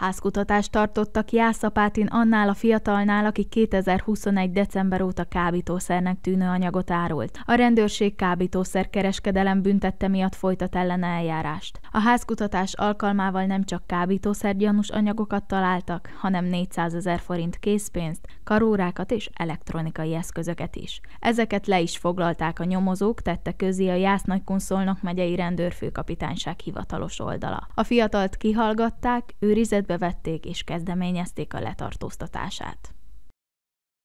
Házkutatást tartottak Jászapátin annál a fiatalnál, aki 2021. december óta kábítószernek tűnő anyagot árult. A rendőrség kábítószer kereskedelem büntette miatt folytat ellene eljárást. A házkutatás alkalmával nem csak kábítószer gyanús anyagokat találtak, hanem 400 ezer forint készpénzt, karórákat és elektronikai eszközöket is. Ezeket le is foglalták a nyomozók, tette közé a Jász Nagykunszolnok megyei rendőrfőkapitányság hivatalos oldala. A fiatalt kihallgatták, őrizetbe őrizetbe vették és kezdeményezték a letartóztatását.